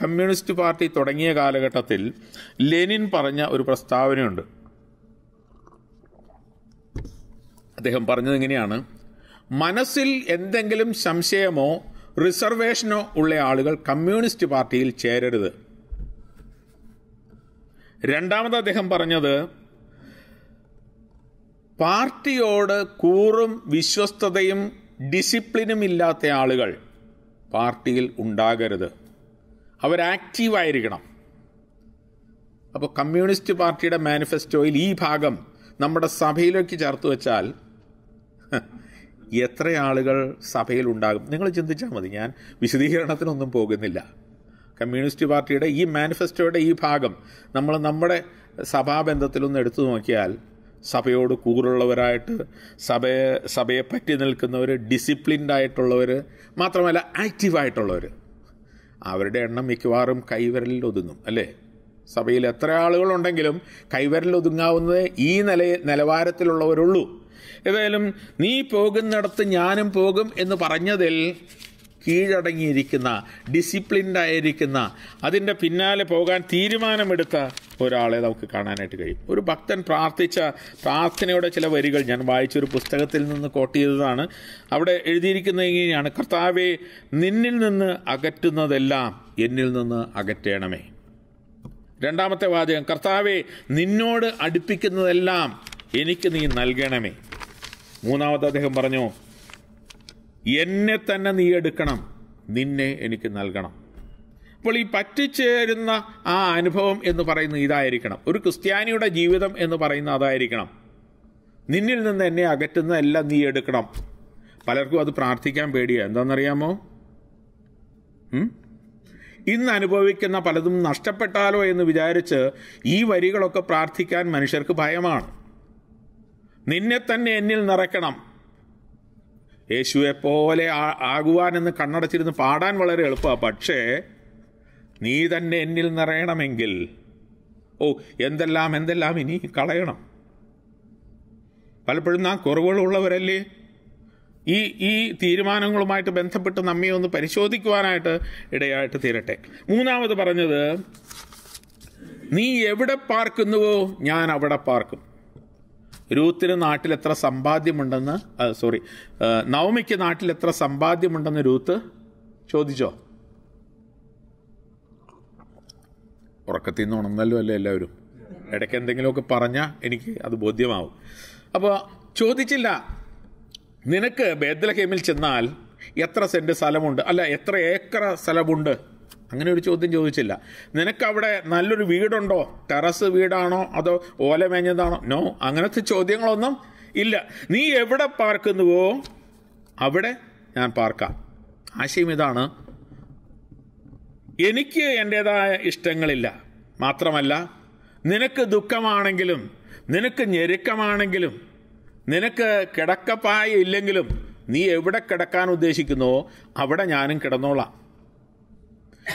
കമ്മ്യൂണിസ്റ്റ് പാർട്ടി തുടങ്ങിയ കാലഘട്ടത്തിൽ ലെനിൻ പറഞ്ഞ ഒരു പ്രസ്താവനയുണ്ട് അദ്ദേഹം പറഞ്ഞത് എങ്ങനെയാണ് മനസ്സിൽ എന്തെങ്കിലും സംശയമോ റിസർവേഷനോ ഉള്ള ആളുകൾ കമ്മ്യൂണിസ്റ്റ് പാർട്ടിയിൽ ചേരരുത് രണ്ടാമത് അദ്ദേഹം പറഞ്ഞത് പാർട്ടിയോട് കൂറും വിശ്വസ്തതയും ഡിസിപ്ലിനും ഇല്ലാത്ത ആളുകൾ പാർട്ടിയിൽ ഉണ്ടാകരുത് അവർ ആക്റ്റീവായിരിക്കണം അപ്പോൾ കമ്മ്യൂണിസ്റ്റ് പാർട്ടിയുടെ മാനിഫെസ്റ്റോയിൽ ഈ ഭാഗം നമ്മുടെ സഭയിലേക്ക് ചേർത്ത് വെച്ചാൽ എത്ര ആളുകൾ സഭയിൽ ഉണ്ടാകും നിങ്ങൾ ചിന്തിച്ചാൽ മതി ഞാൻ വിശദീകരണത്തിനൊന്നും പോകുന്നില്ല കമ്മ്യൂണിസ്റ്റ് പാർട്ടിയുടെ ഈ മാനിഫെസ്റ്റോയുടെ ഈ ഭാഗം നമ്മൾ നമ്മുടെ സഭാബന്ധത്തിലൊന്ന് എടുത്തു നോക്കിയാൽ സഭയോട് കൂറുള്ളവരായിട്ട് സഭയെ സഭയെ പറ്റി നിൽക്കുന്നവർ ഡിസിപ്ലിൻഡ് ആയിട്ടുള്ളവർ മാത്രമല്ല ആക്റ്റീവായിട്ടുള്ളവർ അവരുടെ എണ്ണം മിക്കവാറും കൈവരലിൽ ഒതുങ്ങും അല്ലേ സഭയിൽ എത്ര ആളുകളുണ്ടെങ്കിലും കൈവരലിൽ ഒതുങ്ങാവുന്നത് ഈ നില നിലവാരത്തിലുള്ളവരുള്ളൂ ഏതായാലും നീ പോകുന്നിടത്ത് ഞാനും പോകും എന്ന് പറഞ്ഞതിൽ കീഴടങ്ങിയിരിക്കുന്ന ഡിസിപ്ലിൻഡ് ആയിരിക്കുന്ന അതിൻ്റെ പിന്നാലെ പോകാൻ തീരുമാനമെടുത്ത ഒരാളെ നമുക്ക് കാണാനായിട്ട് കഴിയും ഒരു ഭക്തൻ പ്രാർത്ഥിച്ച പ്രാർത്ഥനയുടെ ചില വരികൾ ഞാൻ വായിച്ചൊരു പുസ്തകത്തിൽ നിന്ന് കോട്ട് ചെയ്തതാണ് അവിടെ എഴുതിയിരിക്കുന്നത് ഇങ്ങനെയാണ് കർത്താവെ നിന്നിൽ നിന്ന് അകറ്റുന്നതെല്ലാം എന്നിൽ നിന്ന് അകറ്റണമേ രണ്ടാമത്തെ വാചകം കർത്താവെ നിന്നോട് അടുപ്പിക്കുന്നതെല്ലാം എനിക്ക് നീ നൽകണമേ മൂന്നാമത് അദ്ദേഹം പറഞ്ഞു എന്നെ തന്നെ നീ എടുക്കണം നിന്നെ എനിക്ക് നൽകണം അപ്പോൾ ഈ പറ്റിച്ചേരുന്ന ആ അനുഭവം എന്ന് പറയുന്നത് ഇതായിരിക്കണം ഒരു ക്രിസ്ത്യാനിയുടെ ജീവിതം എന്ന് പറയുന്ന അതായിരിക്കണം നിന്നിൽ നിന്ന് എന്നെ അകറ്റുന്ന എല്ലാം നീ എടുക്കണം പലർക്കും അത് പ്രാർത്ഥിക്കാൻ പേടിയാണ് എന്താണെന്നറിയാമോ ഇന്ന് അനുഭവിക്കുന്ന പലതും നഷ്ടപ്പെട്ടാലോ എന്ന് വിചാരിച്ച് ഈ വരികളൊക്കെ പ്രാർത്ഥിക്കാൻ മനുഷ്യർക്ക് ഭയമാണ് നിന്നെ തന്നെ എന്നിൽ നിറയ്ക്കണം യേശുവെ പോലെ എന്ന് കണ്ണടച്ചിരുന്ന് പാടാൻ വളരെ എളുപ്പമാണ് പക്ഷേ നീ തന്നെ എന്നിൽ നിറയണമെങ്കിൽ ഓ എന്തെല്ലാം എന്തെല്ലാം ഇനി കളയണം പലപ്പോഴും നാം കുറവുകളുള്ളവരല്ലേ ഈ ഈ തീരുമാനങ്ങളുമായിട്ട് ബന്ധപ്പെട്ട് നമ്മെ ഒന്ന് പരിശോധിക്കുവാനായിട്ട് ഇടയായിട്ട് തീരട്ടെ മൂന്നാമത് പറഞ്ഞത് നീ എവിടെ പാർക്കുന്നുവോ ഞാൻ അവിടെ പാർക്കും രൂത്തിന് നാട്ടിൽ എത്ര സമ്പാദ്യമുണ്ടെന്ന് സോറി നവമിക്ക് നാട്ടിൽ എത്ര സമ്പാദ്യമുണ്ടെന്ന് രൂത്ത് ചോദിച്ചോ ഉറക്കത്തിൽ നിന്ന് ഉണർന്നല്ലോ അല്ലേ എല്ലാവരും ഇടയ്ക്ക് എന്തെങ്കിലുമൊക്കെ പറഞ്ഞാൽ എനിക്ക് അത് ബോധ്യമാവും അപ്പോൾ ചോദിച്ചില്ല നിനക്ക് ബേദലഹേമിൽ ചെന്നാൽ എത്ര സെൻറ്റ് സ്ഥലമുണ്ട് അല്ല എത്ര ഏക്കർ സ്ഥലമുണ്ട് അങ്ങനെ ഒരു ചോദ്യം ചോദിച്ചില്ല നിനക്കവിടെ നല്ലൊരു വീടുണ്ടോ ടെറസ് വീടാണോ അതോ ഓല മേഞ്ഞതാണോ നോ അങ്ങനത്തെ ചോദ്യങ്ങളൊന്നും ഇല്ല നീ എവിടെ പാർക്കുന്നുവോ അവിടെ ഞാൻ പാർക്കാം ആശയം ഇതാണ് എനിക്ക് എൻ്റെതായ ഇഷ്ടങ്ങളില്ല മാത്രമല്ല നിനക്ക് ദുഃഖമാണെങ്കിലും നിനക്ക് ഞെരുക്കമാണെങ്കിലും നിനക്ക് കിടക്കപ്പായ ഇല്ലെങ്കിലും നീ എവിടെ കിടക്കാൻ ഉദ്ദേശിക്കുന്നുവോ അവിടെ ഞാനും കിടന്നോളാം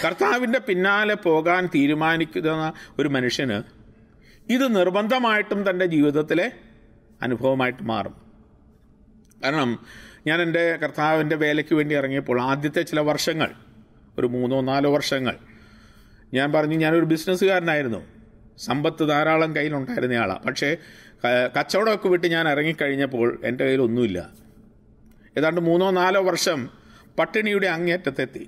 കർത്താവിൻ്റെ പിന്നാലെ പോകാൻ തീരുമാനിക്കുന്ന ഒരു മനുഷ്യന് ഇത് നിർബന്ധമായിട്ടും തൻ്റെ ജീവിതത്തിലെ അനുഭവമായിട്ട് മാറും കാരണം ഞാൻ എൻ്റെ കർത്താവിൻ്റെ വേലയ്ക്ക് വേണ്ടി ഇറങ്ങിയപ്പോൾ ആദ്യത്തെ ചില വർഷങ്ങൾ ഒരു മൂന്നോ നാലോ വർഷങ്ങൾ ഞാൻ പറഞ്ഞു ഞാനൊരു ബിസിനസ്സുകാരനായിരുന്നു സമ്പത്ത് ധാരാളം കയ്യിലുണ്ടായിരുന്നയാളാണ് പക്ഷേ കച്ചവടമൊക്കെ വിട്ട് ഞാൻ ഇറങ്ങിക്കഴിഞ്ഞപ്പോൾ എൻ്റെ കയ്യിൽ ഒന്നുമില്ല ഏതാണ്ട് മൂന്നോ നാലോ വർഷം പട്ടിണിയുടെ അങ്ങേറ്റത്തെത്തി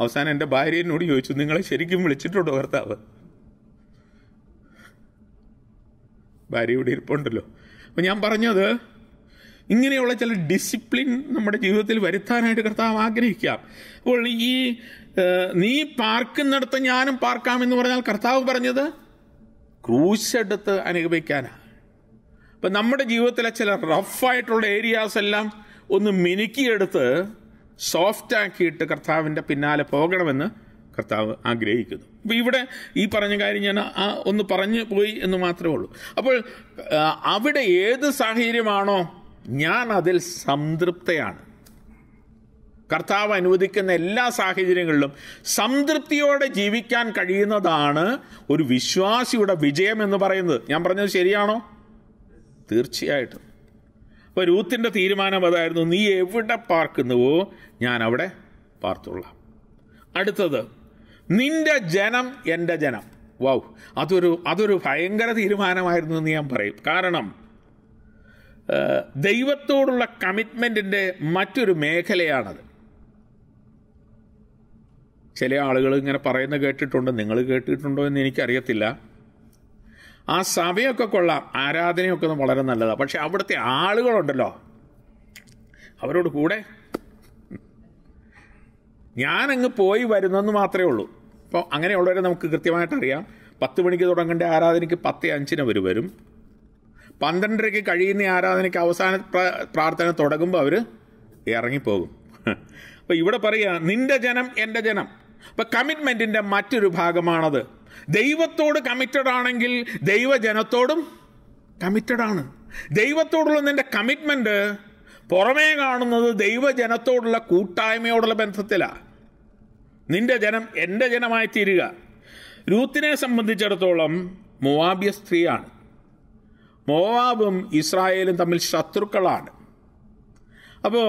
അവസാനം എൻ്റെ ഭാര്യ എന്നോട് ചോദിച്ചു നിങ്ങളെ ശരിക്കും വിളിച്ചിട്ടുണ്ടോ ഭർത്താവ് ഭാര്യ ഇവിടെ ഇരിപ്പുണ്ടല്ലോ അപ്പം ഞാൻ പറഞ്ഞത് ഇങ്ങനെയുള്ള ചില ഡിസിപ്ലിൻ നമ്മുടെ ജീവിതത്തിൽ വരുത്താനായിട്ട് കർത്താവ് ആഗ്രഹിക്കാം അപ്പോൾ ഈ നീ പാർക്കുന്നിടത്ത് ഞാനും പാർക്കാം എന്ന് പറഞ്ഞാൽ കർത്താവ് പറഞ്ഞത് ക്രൂശെടുത്ത് അനുഗമിക്കാനാണ് അപ്പം നമ്മുടെ ജീവിതത്തിലെ ചില റഫായിട്ടുള്ള ഏരിയാസ് എല്ലാം ഒന്ന് മിനുക്കിയെടുത്ത് ആക്കിയിട്ട് കർത്താവിൻ്റെ പിന്നാലെ പോകണമെന്ന് കർത്താവ് ആഗ്രഹിക്കുന്നു അപ്പോൾ ഇവിടെ ഈ പറഞ്ഞ കാര്യം ഞാൻ ആ ഒന്ന് പറഞ്ഞു പോയി എന്ന് മാത്രമേ ഉള്ളൂ അപ്പോൾ അവിടെ ഏത് സാഹചര്യമാണോ ഞാൻ അതിൽ സംതൃപ്തയാണ് കർത്താവ് അനുവദിക്കുന്ന എല്ലാ സാഹചര്യങ്ങളിലും സംതൃപ്തിയോടെ ജീവിക്കാൻ കഴിയുന്നതാണ് ഒരു വിശ്വാസിയുടെ വിജയം എന്ന് പറയുന്നത് ഞാൻ പറഞ്ഞത് ശരിയാണോ തീർച്ചയായിട്ടും അപ്പോൾ രൂത്തിൻ്റെ തീരുമാനം അതായിരുന്നു നീ എവിടെ പാർക്കുന്നുവോ ഞാൻ അവിടെ പാർത്തുള്ളാം അടുത്തത് നിന്റെ ജനം എൻ്റെ ജനം വൗ അതൊരു അതൊരു ഭയങ്കര തീരുമാനമായിരുന്നു എന്ന് ഞാൻ പറയും കാരണം ദൈവത്തോടുള്ള കമ്മിറ്റ്മെൻറ്റിൻ്റെ മറ്റൊരു മേഖലയാണത് ചില ആളുകൾ ഇങ്ങനെ പറയുന്ന കേട്ടിട്ടുണ്ട് നിങ്ങൾ കേട്ടിട്ടുണ്ടോ എന്ന് എനിക്കറിയത്തില്ല ആ സഭയൊക്കെ കൊള്ളാം ആരാധനയൊക്കെ വളരെ നല്ലതാണ് പക്ഷെ അവിടുത്തെ ആളുകളുണ്ടല്ലോ അവരോട് കൂടെ ഞാനങ്ങ് പോയി വരുന്നെന്ന് മാത്രമേ ഉള്ളൂ അപ്പോൾ അങ്ങനെയുള്ളവരെ നമുക്ക് കൃത്യമായിട്ട് അറിയാം പത്ത് മണിക്ക് തുടങ്ങേണ്ട ആരാധനയ്ക്ക് പത്ത് അഞ്ചിന് അവർ വരും പന്ത്രണ്ടരയ്ക്ക് കഴിയുന്ന ആരാധനയ്ക്ക് അവസാന പ്രാർത്ഥന തുടങ്ങുമ്പോൾ അവർ ഇറങ്ങിപ്പോകും അപ്പോൾ ഇവിടെ പറയുക നിൻ്റെ ജനം എൻ്റെ ജനം അപ്പോൾ കമ്മിറ്റ്മെൻറ്റിൻ്റെ മറ്റൊരു ഭാഗമാണത് ദൈവത്തോട് കമ്മിറ്റഡ് ആണെങ്കിൽ ദൈവജനത്തോടും കമ്മിറ്റഡ് ആണ് ദൈവത്തോടുള്ള നിൻ്റെ കമ്മിറ്റ്മെൻറ്റ് പുറമേ കാണുന്നത് ദൈവജനത്തോടുള്ള കൂട്ടായ്മയോടുള്ള ബന്ധത്തിലാണ് നിന്റെ ജനം എൻ്റെ ജനമായി തീരുക രൂത്തിനെ സംബന്ധിച്ചിടത്തോളം മൊവാബ്യ സ്ത്രീയാണ് മോവാബും ഇസ്രായേലും തമ്മിൽ ശത്രുക്കളാണ് അപ്പോൾ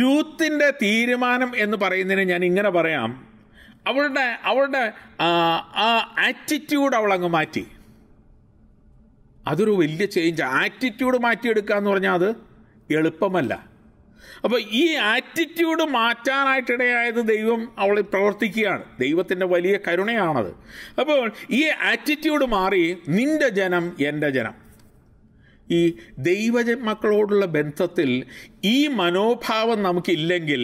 രൂത്തിൻ്റെ തീരുമാനം എന്ന് പറയുന്നതിന് ഞാൻ ഇങ്ങനെ പറയാം അവളുടെ അവളുടെ ആ ആറ്റിറ്റ്യൂഡ് അവളങ്ങ് മാറ്റി അതൊരു വലിയ ചേഞ്ച് ആറ്റിറ്റ്യൂഡ് മാറ്റിയെടുക്കുക എന്ന് പറഞ്ഞാൽ അത് എളുപ്പമല്ല അപ്പോൾ ഈ ആറ്റിറ്റ്യൂഡ് മാറ്റാനായിട്ടിടയായത് ദൈവം അവളെ പ്രവർത്തിക്കുകയാണ് ദൈവത്തിൻ്റെ വലിയ കരുണയാണത് അപ്പോൾ ഈ ആറ്റിറ്റ്യൂഡ് മാറി നിന്റെ ജനം എൻ്റെ ജനം ഈ ദൈവ മക്കളോടുള്ള ബന്ധത്തിൽ ഈ മനോഭാവം നമുക്കില്ലെങ്കിൽ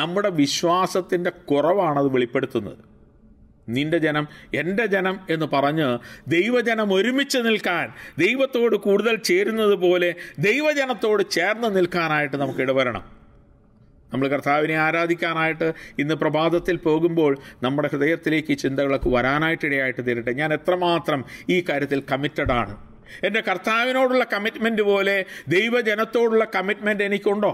നമ്മുടെ വിശ്വാസത്തിൻ്റെ കുറവാണത് വെളിപ്പെടുത്തുന്നത് നിന്റെ ജനം എൻ്റെ ജനം എന്ന് പറഞ്ഞ് ദൈവജനം ഒരുമിച്ച് നിൽക്കാൻ ദൈവത്തോട് കൂടുതൽ ചേരുന്നത് പോലെ ദൈവജനത്തോട് ചേർന്ന് നിൽക്കാനായിട്ട് നമുക്ക് ഇടവരണം നമ്മൾ കർത്താവിനെ ആരാധിക്കാനായിട്ട് ഇന്ന് പ്രഭാതത്തിൽ പോകുമ്പോൾ നമ്മുടെ ഹൃദയത്തിലേക്ക് ചിന്തകളൊക്കെ വരാനായിട്ട് ഇടയായിട്ട് തീരട്ടെ ഞാൻ എത്രമാത്രം ഈ കാര്യത്തിൽ കമ്മിറ്റഡാണ് എൻ്റെ കർത്താവിനോടുള്ള കമ്മിറ്റ്മെൻറ്റ് പോലെ ദൈവജനത്തോടുള്ള കമ്മിറ്റ്മെൻറ്റ് എനിക്കുണ്ടോ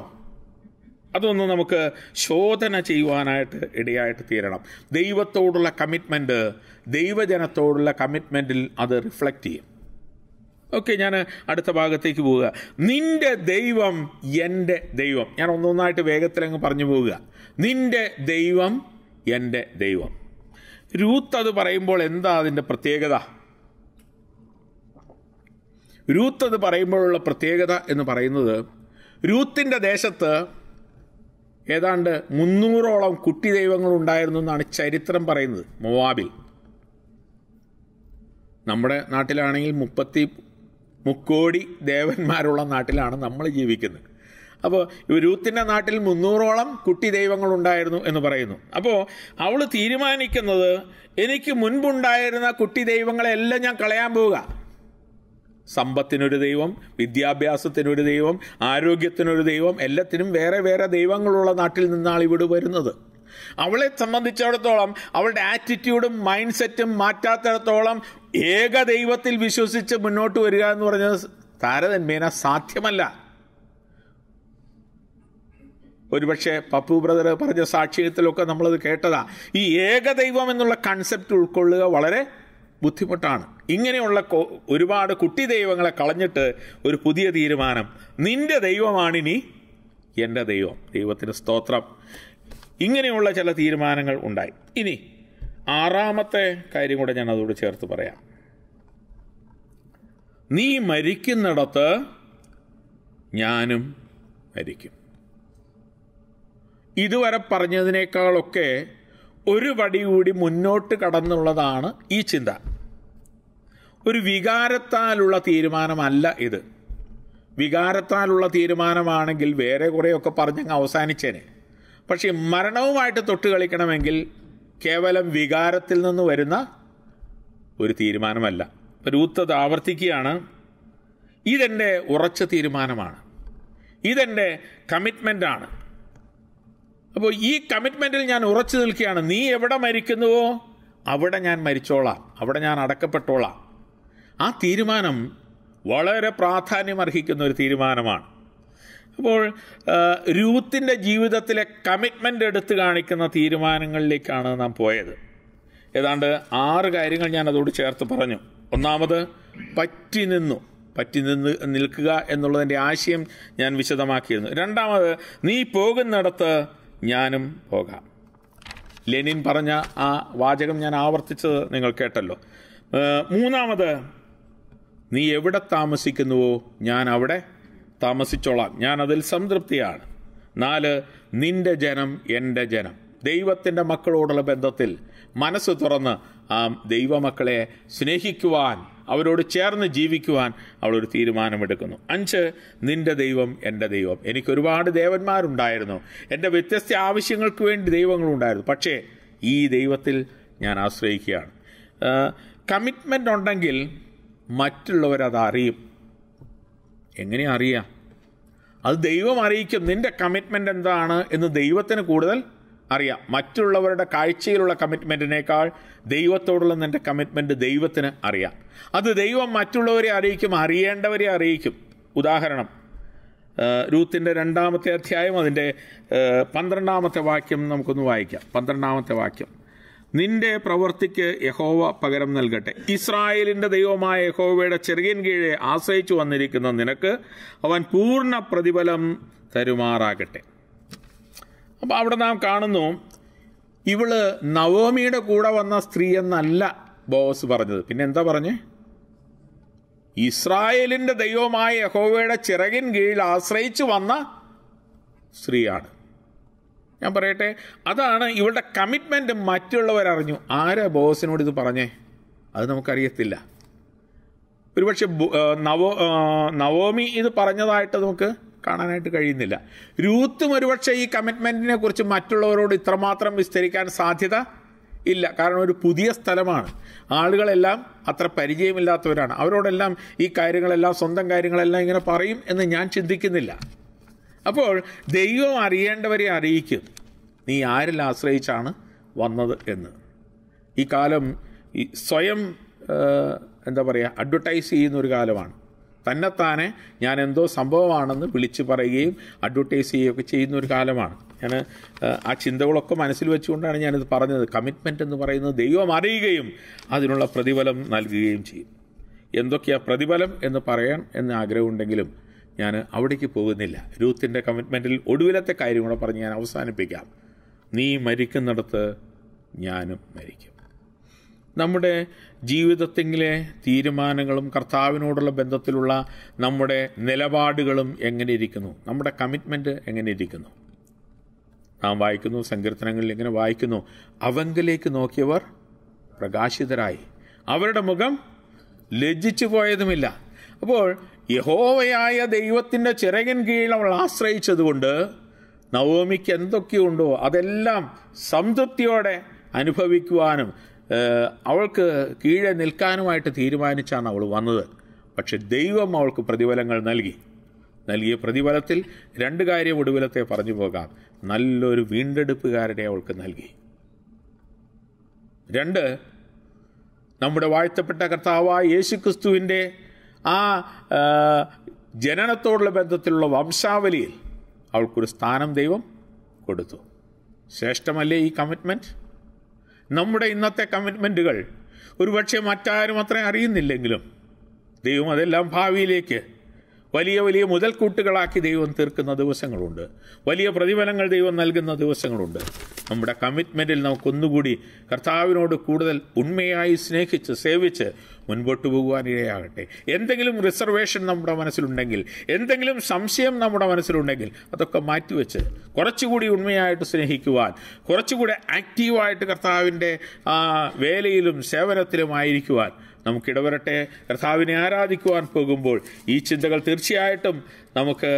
അതൊന്ന് നമുക്ക് ശോധന ചെയ്യുവാനായിട്ട് ഇടയായിട്ട് തീരണം ദൈവത്തോടുള്ള കമ്മിറ്റ്മെൻറ്റ് ദൈവജനത്തോടുള്ള കമ്മിറ്റ്മെൻറ്റിൽ അത് റിഫ്ലക്റ്റ് ചെയ്യും ഓക്കെ ഞാൻ അടുത്ത ഭാഗത്തേക്ക് പോവുക നിന്റെ ദൈവം എൻ്റെ ദൈവം ഞാൻ ഒന്നൊന്നായിട്ട് വേഗത്തിലങ്ങ് പറഞ്ഞു പോവുക നിന്റെ ദൈവം എൻ്റെ ദൈവം രൂത്ത് അത് പറയുമ്പോൾ എന്താ അതിൻ്റെ പ്രത്യേകത രൂത്ത് അത് പറയുമ്പോഴുള്ള പ്രത്യേകത എന്ന് പറയുന്നത് രൂത്തിൻ്റെ ദേശത്ത് ഏതാണ്ട് മുന്നൂറോളം കുട്ടി ദൈവങ്ങൾ ഉണ്ടായിരുന്നു എന്നാണ് ചരിത്രം പറയുന്നത് മൊവാബിൽ നമ്മുടെ നാട്ടിലാണെങ്കിൽ മുപ്പത്തി മുക്കോടി ദേവന്മാരുള്ള നാട്ടിലാണ് നമ്മൾ ജീവിക്കുന്നത് അപ്പോൾ രൂത്തിൻ്റെ നാട്ടിൽ മുന്നൂറോളം കുട്ടി ദൈവങ്ങൾ ഉണ്ടായിരുന്നു എന്ന് പറയുന്നു അപ്പോൾ അവൾ തീരുമാനിക്കുന്നത് എനിക്ക് മുൻപുണ്ടായിരുന്ന കുട്ടി ദൈവങ്ങളെല്ലാം ഞാൻ കളയാൻ പോവുക സമ്പത്തിനൊരു ദൈവം വിദ്യാഭ്യാസത്തിനൊരു ദൈവം ആരോഗ്യത്തിനൊരു ദൈവം എല്ലാത്തിനും വേറെ വേറെ ദൈവങ്ങളുള്ള നാട്ടിൽ നിന്നാണ് ഇവിടെ വരുന്നത് അവളെ സംബന്ധിച്ചിടത്തോളം അവളുടെ ആറ്റിറ്റ്യൂഡും മൈൻഡ് സെറ്റും മാറ്റാത്തിടത്തോളം ഏക ദൈവത്തിൽ വിശ്വസിച്ച് മുന്നോട്ട് വരിക എന്ന് പറഞ്ഞത് താരതന്യേന സാധ്യമല്ല ഒരുപക്ഷെ പപ്പു ബ്രദർ പറഞ്ഞ സാക്ഷ്യത്തിലൊക്കെ നമ്മളത് കേട്ടതാ ഈ ഏകദൈവം എന്നുള്ള കൺസെപ്റ്റ് ഉൾക്കൊള്ളുക വളരെ ബുദ്ധിമുട്ടാണ് ഇങ്ങനെയുള്ള ഒരുപാട് കുട്ടി ദൈവങ്ങളെ കളഞ്ഞിട്ട് ഒരു പുതിയ തീരുമാനം നിന്റെ ദൈവമാണിനി എൻ്റെ ദൈവം ദൈവത്തിൻ്റെ സ്തോത്രം ഇങ്ങനെയുള്ള ചില തീരുമാനങ്ങൾ ഉണ്ടായി ഇനി ആറാമത്തെ കാര്യം കൂടെ ഞാൻ അതോട് ചേർത്ത് പറയാം നീ മരിക്കുന്നിടത്ത് ഞാനും മരിക്കും ഇതുവരെ പറഞ്ഞതിനേക്കാളൊക്കെ ഒരു പടി കൂടി മുന്നോട്ട് കടന്നുള്ളതാണ് ഈ ചിന്ത ഒരു വികാരത്താലുള്ള തീരുമാനമല്ല ഇത് വികാരത്താലുള്ള തീരുമാനമാണെങ്കിൽ വേറെ കുറേയൊക്കെ പറഞ്ഞങ്ങ് അവസാനിച്ചേനെ പക്ഷേ മരണവുമായിട്ട് തൊട്ട് കളിക്കണമെങ്കിൽ കേവലം വികാരത്തിൽ നിന്ന് വരുന്ന ഒരു തീരുമാനമല്ല രൂത്തത് ആവർത്തിക്കുകയാണ് ഇതെൻ്റെ ഉറച്ച തീരുമാനമാണ് ഇതെൻ്റെ കമ്മിറ്റ്മെൻ്റാണ് അപ്പോൾ ഈ കമ്മിറ്റ്മെൻറ്റിൽ ഞാൻ ഉറച്ചു നിൽക്കുകയാണ് നീ എവിടെ മരിക്കുന്നുവോ അവിടെ ഞാൻ മരിച്ചോളാം അവിടെ ഞാൻ അടക്കപ്പെട്ടോളാം ആ തീരുമാനം വളരെ പ്രാധാന്യമർഹിക്കുന്ന ഒരു തീരുമാനമാണ് അപ്പോൾ രൂത്തിൻ്റെ ജീവിതത്തിലെ കമ്മിറ്റ്മെൻ്റ് എടുത്തു കാണിക്കുന്ന തീരുമാനങ്ങളിലേക്കാണ് നാം പോയത് ഏതാണ്ട് ആറ് കാര്യങ്ങൾ ഞാൻ അതോട് ചേർത്ത് പറഞ്ഞു ഒന്നാമത് പറ്റി നിന്നു പറ്റി നിന്ന് നിൽക്കുക എന്നുള്ളതിൻ്റെ ആശയം ഞാൻ വിശദമാക്കിയിരുന്നു രണ്ടാമത് നീ പോകുന്നിടത്ത് ഞാനും പോകാം ലെനിൻ പറഞ്ഞ ആ വാചകം ഞാൻ ആവർത്തിച്ചത് നിങ്ങൾ കേട്ടല്ലോ മൂന്നാമത് നീ എവിടെ താമസിക്കുന്നുവോ ഞാൻ അവിടെ താമസിച്ചോളാം ഞാൻ അതിൽ സംതൃപ്തിയാണ് നാല് നിന്റെ ജനം എൻ്റെ ജനം ദൈവത്തിൻ്റെ മക്കളോടുള്ള ബന്ധത്തിൽ മനസ്സ് തുറന്ന് ആ ദൈവമക്കളെ സ്നേഹിക്കുവാൻ അവരോട് ചേർന്ന് ജീവിക്കുവാൻ അവളൊരു തീരുമാനമെടുക്കുന്നു അഞ്ച് നിൻ്റെ ദൈവം എൻ്റെ ദൈവം എനിക്ക് ഒരുപാട് ദേവന്മാരുണ്ടായിരുന്നു എൻ്റെ വ്യത്യസ്ത ആവശ്യങ്ങൾക്ക് വേണ്ടി ദൈവങ്ങളുണ്ടായിരുന്നു പക്ഷേ ഈ ദൈവത്തിൽ ഞാൻ ആശ്രയിക്കുകയാണ് കമ്മിറ്റ്മെൻ്റ് ഉണ്ടെങ്കിൽ മറ്റുള്ളവരത് അറിയും എങ്ങനെ അറിയാം അത് ദൈവം അറിയിക്കും നിൻ്റെ കമ്മിറ്റ്മെൻ്റ് എന്താണ് എന്ന് ദൈവത്തിന് കൂടുതൽ അറിയാം മറ്റുള്ളവരുടെ കാഴ്ചയിലുള്ള കമ്മിറ്റ്മെൻറ്റിനേക്കാൾ ദൈവത്തോടുള്ള നിൻ്റെ കമ്മിറ്റ്മെൻറ്റ് ദൈവത്തിന് അറിയാം അത് ദൈവം മറ്റുള്ളവരെ അറിയിക്കും അറിയേണ്ടവരെ അറിയിക്കും ഉദാഹരണം രൂത്തിൻ്റെ രണ്ടാമത്തെ അധ്യായം അതിൻ്റെ പന്ത്രണ്ടാമത്തെ വാക്യം നമുക്കൊന്ന് വായിക്കാം പന്ത്രണ്ടാമത്തെ വാക്യം നിന്റെ പ്രവൃത്തിക്ക് യഹോവ പകരം നൽകട്ടെ ഇസ്രായേലിൻ്റെ ദൈവമായ യഹോവയുടെ ചെറിയൻ കീഴെ ആശ്രയിച്ചു വന്നിരിക്കുന്ന നിനക്ക് അവൻ പൂർണ്ണ പ്രതിഫലം തരുമാറാകട്ടെ അപ്പോൾ അവിടെ നാം കാണുന്നു ഇവള് നവോമിയുടെ കൂടെ വന്ന സ്ത്രീ എന്നല്ല ബോസ് പറഞ്ഞത് പിന്നെ എന്താ പറഞ്ഞേ ഇസ്രായേലിൻ്റെ ദൈവമായ യഹോവയുടെ ചിറകിൻ കീഴിൽ ആശ്രയിച്ചു വന്ന സ്ത്രീയാണ് ഞാൻ പറയട്ടെ അതാണ് ഇവളുടെ കമ്മിറ്റ്മെൻറ്റ് മറ്റുള്ളവരറിഞ്ഞു ആരാ ബോസിനോട് ഇത് പറഞ്ഞേ അത് നമുക്കറിയത്തില്ല ഒരുപക്ഷെ നവോ നവോമി ഇത് പറഞ്ഞതായിട്ട് നമുക്ക് കാണാനായിട്ട് കഴിയുന്നില്ല രൂത്തും ഒരുപക്ഷെ ഈ കമ്മിറ്റ്മെൻറ്റിനെ കുറിച്ച് മറ്റുള്ളവരോട് ഇത്രമാത്രം വിസ്തരിക്കാൻ സാധ്യത ഇല്ല കാരണം ഒരു പുതിയ സ്ഥലമാണ് ആളുകളെല്ലാം അത്ര പരിചയമില്ലാത്തവരാണ് അവരോടെല്ലാം ഈ കാര്യങ്ങളെല്ലാം സ്വന്തം കാര്യങ്ങളെല്ലാം ഇങ്ങനെ പറയും എന്ന് ഞാൻ ചിന്തിക്കുന്നില്ല അപ്പോൾ ദൈവം അറിയേണ്ടവരെ അറിയിക്കും നീ ആരിൽ ആശ്രയിച്ചാണ് വന്നത് എന്ന് ഈ കാലം ഈ സ്വയം എന്താ പറയുക അഡ്വർട്ടൈസ് ചെയ്യുന്ന ഒരു കാലമാണ് തന്നെത്താനെ ഞാൻ എന്തോ സംഭവമാണെന്ന് വിളിച്ച് പറയുകയും അഡ്വർട്ടൈസ് ചെയ്യുകയൊക്കെ ചെയ്യുന്ന ഒരു കാലമാണ് ഞാൻ ആ ചിന്തകളൊക്കെ മനസ്സിൽ വെച്ചുകൊണ്ടാണ് ഞാനിത് പറഞ്ഞത് കമ്മിറ്റ്മെൻ്റ് എന്ന് പറയുന്നത് ദൈവം അറിയുകയും അതിനുള്ള പ്രതിഫലം നൽകുകയും ചെയ്യും എന്തൊക്കെയാണ് പ്രതിഫലം എന്ന് പറയാൻ എന്ന് ആഗ്രഹമുണ്ടെങ്കിലും ഞാൻ അവിടേക്ക് പോകുന്നില്ല രൂത്തിൻ്റെ കമ്മിറ്റ്മെൻറ്റിൽ ഒടുവിലത്തെ കാര്യം കൂടെ പറഞ്ഞ് ഞാൻ അവസാനിപ്പിക്കാം നീ മരിക്കുന്നിടത്ത് ഞാനും മരിക്കും നമ്മുടെ ജീവിതത്തിലെ തീരുമാനങ്ങളും കർത്താവിനോടുള്ള ബന്ധത്തിലുള്ള നമ്മുടെ നിലപാടുകളും എങ്ങനെ ഇരിക്കുന്നു നമ്മുടെ കമ്മിറ്റ്മെൻറ്റ് എങ്ങനെ ഇരിക്കുന്നു നാം വായിക്കുന്നു സങ്കീർത്തനങ്ങളിൽ എങ്ങനെ വായിക്കുന്നു അവങ്കിലേക്ക് നോക്കിയവർ പ്രകാശിതരായി അവരുടെ മുഖം ലജ്ജിച്ചു പോയതുമില്ല അപ്പോൾ യഹോവയായ ദൈവത്തിൻ്റെ ചിറകൻ കീഴിൽ അവൾ ആശ്രയിച്ചതുകൊണ്ട് നവോമിക്ക് എന്തൊക്കെയുണ്ടോ അതെല്ലാം സംതൃപ്തിയോടെ അനുഭവിക്കുവാനും അവൾക്ക് കീഴെ നിൽക്കാനുമായിട്ട് തീരുമാനിച്ചാണ് അവൾ വന്നത് പക്ഷെ ദൈവം അവൾക്ക് പ്രതിഫലങ്ങൾ നൽകി നൽകിയ പ്രതിഫലത്തിൽ രണ്ട് കാര്യം ഒടുവിലത്തെ പറഞ്ഞു പോകാം നല്ലൊരു വീണ്ടെടുപ്പുകാരുടെ അവൾക്ക് നൽകി രണ്ട് നമ്മുടെ വാഴ്ത്തപ്പെട്ട കർത്താവായ യേശുക്രിസ്തുവിൻ്റെ ആ ജനനത്തോടുള്ള ബന്ധത്തിലുള്ള വംശാവലിയിൽ അവൾക്കൊരു സ്ഥാനം ദൈവം കൊടുത്തു ശ്രേഷ്ഠമല്ലേ ഈ കമ്മിറ്റ്മെൻറ്റ് നമ്മുടെ ഇന്നത്തെ കമ്മിറ്റ്മെൻറ്റുകൾ ഒരുപക്ഷെ മറ്റാരും അത്രയും അറിയുന്നില്ലെങ്കിലും ദൈവം അതെല്ലാം ഭാവിയിലേക്ക് വലിയ വലിയ മുതൽക്കൂട്ടുകളാക്കി ദൈവം തീർക്കുന്ന ദിവസങ്ങളുണ്ട് വലിയ പ്രതിഫലങ്ങൾ ദൈവം നൽകുന്ന ദിവസങ്ങളുണ്ട് നമ്മുടെ കമ്മിറ്റ്മെൻറ്റിൽ നമുക്കൊന്നുകൂടി കർത്താവിനോട് കൂടുതൽ ഉണ്മയായി സ്നേഹിച്ച് സേവിച്ച് മുൻപോട്ട് പോകുവാനിടയാകട്ടെ എന്തെങ്കിലും റിസർവേഷൻ നമ്മുടെ മനസ്സിലുണ്ടെങ്കിൽ എന്തെങ്കിലും സംശയം നമ്മുടെ മനസ്സിലുണ്ടെങ്കിൽ അതൊക്കെ മാറ്റിവെച്ച് കുറച്ചുകൂടി ഉണ്മയായിട്ട് സ്നേഹിക്കുവാൻ കുറച്ചുകൂടി ആക്റ്റീവായിട്ട് കർത്താവിൻ്റെ വേലയിലും സേവനത്തിലും ആയിരിക്കുവാൻ നമുക്കിടവരട്ടെ കർത്താവിനെ ആരാധിക്കുവാൻ പോകുമ്പോൾ ഈ ചിന്തകൾ തീർച്ചയായിട്ടും നമുക്ക്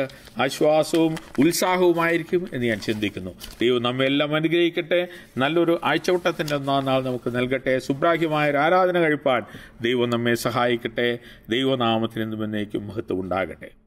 ആശ്വാസവും ഉത്സാഹവുമായിരിക്കും എന്ന് ഞാൻ ചിന്തിക്കുന്നു ദൈവം നമ്മെല്ലാം അനുഗ്രഹിക്കട്ടെ നല്ലൊരു ആഴ്ചവട്ടത്തിൻ്റെ ഒന്നാം നാൾ നമുക്ക് നൽകട്ടെ സുബ്രാഹ്യമായ ആരാധന കഴിപ്പാൻ ദൈവം നമ്മെ സഹായിക്കട്ടെ ദൈവനാമത്തിന് എന്നും എന്നേക്കും മഹത്വം ഉണ്ടാകട്ടെ